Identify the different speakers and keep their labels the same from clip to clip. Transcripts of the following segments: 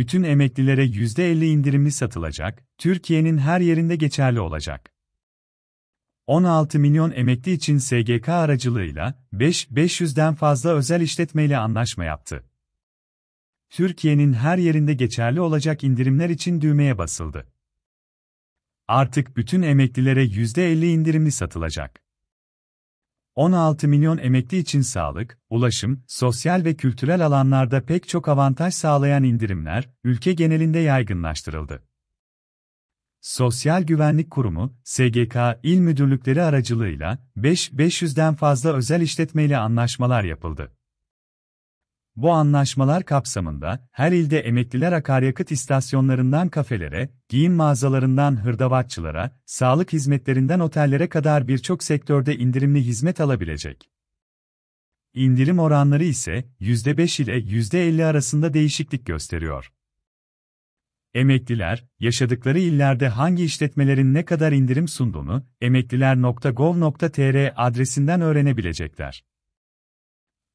Speaker 1: bütün emeklilere %50 indirimli satılacak, Türkiye'nin her yerinde geçerli olacak. 16 milyon emekli için SGK aracılığıyla 5.500'den fazla özel işletmeyle anlaşma yaptı. Türkiye'nin her yerinde geçerli olacak indirimler için düğmeye basıldı. Artık bütün emeklilere %50 indirimli satılacak. 16 milyon emekli için sağlık, ulaşım, sosyal ve kültürel alanlarda pek çok avantaj sağlayan indirimler ülke genelinde yaygınlaştırıldı. Sosyal Güvenlik Kurumu, SGK il müdürlükleri aracılığıyla 5.500'den fazla özel işletmeyle anlaşmalar yapıldı. Bu anlaşmalar kapsamında her ilde emekliler akaryakıt istasyonlarından kafelere, giyim mağazalarından hırdavatçılara, sağlık hizmetlerinden otellere kadar birçok sektörde indirimli hizmet alabilecek. İndirim oranları ise %5 ile %50 arasında değişiklik gösteriyor. Emekliler, yaşadıkları illerde hangi işletmelerin ne kadar indirim sunduğunu emekliler.gov.tr adresinden öğrenebilecekler.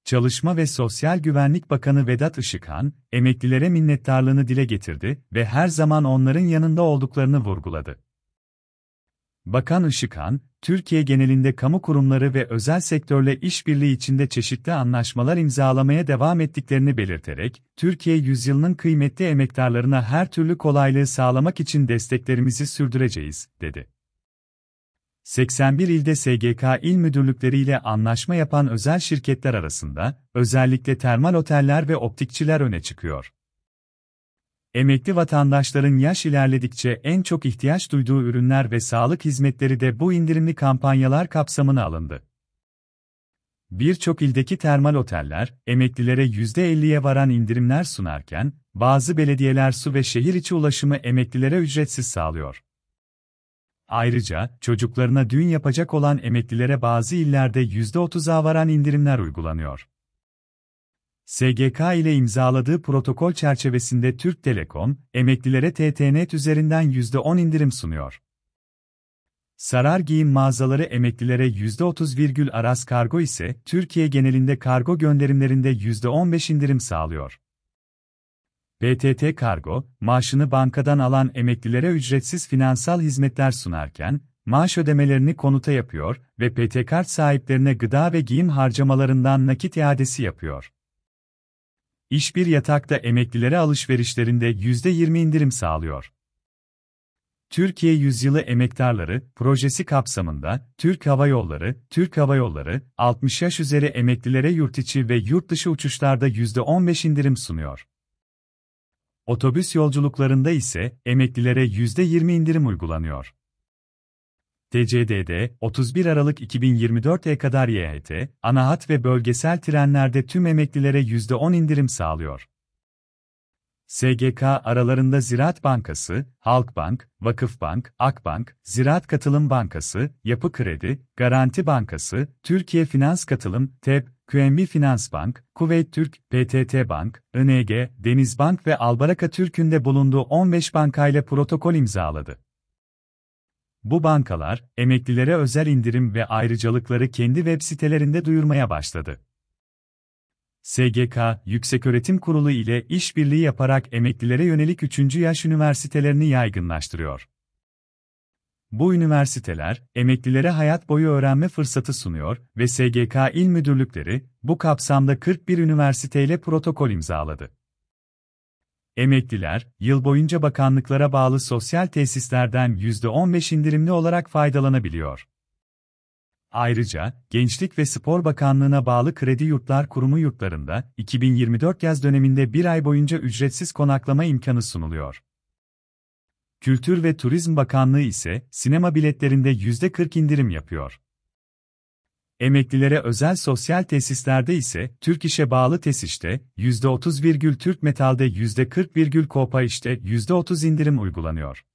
Speaker 1: Çalışma ve Sosyal Güvenlik Bakanı Vedat Işıkhan, emeklilere minnettarlığını dile getirdi ve her zaman onların yanında olduklarını vurguladı. Bakan Işıkhan, Türkiye genelinde kamu kurumları ve özel sektörle işbirliği içinde çeşitli anlaşmalar imzalamaya devam ettiklerini belirterek, Türkiye yüzyılının kıymetli emektarlarına her türlü kolaylığı sağlamak için desteklerimizi sürdüreceğiz, dedi. 81 ilde SGK il müdürlükleriyle anlaşma yapan özel şirketler arasında, özellikle termal oteller ve optikçiler öne çıkıyor. Emekli vatandaşların yaş ilerledikçe en çok ihtiyaç duyduğu ürünler ve sağlık hizmetleri de bu indirimli kampanyalar kapsamına alındı. Birçok ildeki termal oteller, emeklilere %50'ye varan indirimler sunarken, bazı belediyeler su ve şehir içi ulaşımı emeklilere ücretsiz sağlıyor. Ayrıca, çocuklarına düğün yapacak olan emeklilere bazı illerde %30'a varan indirimler uygulanıyor. SGK ile imzaladığı protokol çerçevesinde Türk Telekom, emeklilere TTNet üzerinden %10 indirim sunuyor. Sarar giyim mağazaları emeklilere %30, Aras Kargo ise Türkiye genelinde kargo gönderimlerinde %15 indirim sağlıyor. BTT Kargo, maaşını bankadan alan emeklilere ücretsiz finansal hizmetler sunarken, maaş ödemelerini konuta yapıyor ve PT kart sahiplerine gıda ve giyim harcamalarından nakit iadesi yapıyor. İşbir yatakta emeklilere alışverişlerinde %20 indirim sağlıyor. Türkiye Yüzyılı Emektarları projesi kapsamında Türk Hava Yolları, Türk Hava Yolları 60 yaş üzeri emeklilere yurt içi ve yurt dışı uçuşlarda %15 indirim sunuyor. Otobüs yolculuklarında ise emeklilere %20 indirim uygulanıyor. TCDD, 31 Aralık 2024'e kadar YHT, ana hat ve bölgesel trenlerde tüm emeklilere %10 indirim sağlıyor. SGK aralarında Ziraat Bankası, Halkbank, Vakıfbank, Akbank, Ziraat Katılım Bankası, Yapı Kredi, Garanti Bankası, Türkiye Finans Katılım, TEP QNB Finans Bank, Kuveyt Türk, PTT Bank, ÖNG, Bank ve Albaraka Türk'ün de bulunduğu 15 bankayla protokol imzaladı. Bu bankalar, emeklilere özel indirim ve ayrıcalıkları kendi web sitelerinde duyurmaya başladı. SGK, Yükseköğretim Kurulu ile işbirliği yaparak emeklilere yönelik 3. yaş üniversitelerini yaygınlaştırıyor. Bu üniversiteler, emeklilere hayat boyu öğrenme fırsatı sunuyor ve SGK İl Müdürlükleri, bu kapsamda 41 üniversiteyle protokol imzaladı. Emekliler, yıl boyunca bakanlıklara bağlı sosyal tesislerden %15 indirimli olarak faydalanabiliyor. Ayrıca, Gençlik ve Spor Bakanlığı'na bağlı Kredi Yurtlar Kurumu yurtlarında 2024 yaz döneminde bir ay boyunca ücretsiz konaklama imkanı sunuluyor. Kültür ve Turizm Bakanlığı ise sinema biletlerinde %40 indirim yapıyor. Emeklilere özel sosyal tesislerde ise Türk İş'e bağlı tesiste 30, Türk Metal'de 40, Kopa işte %30 indirim uygulanıyor.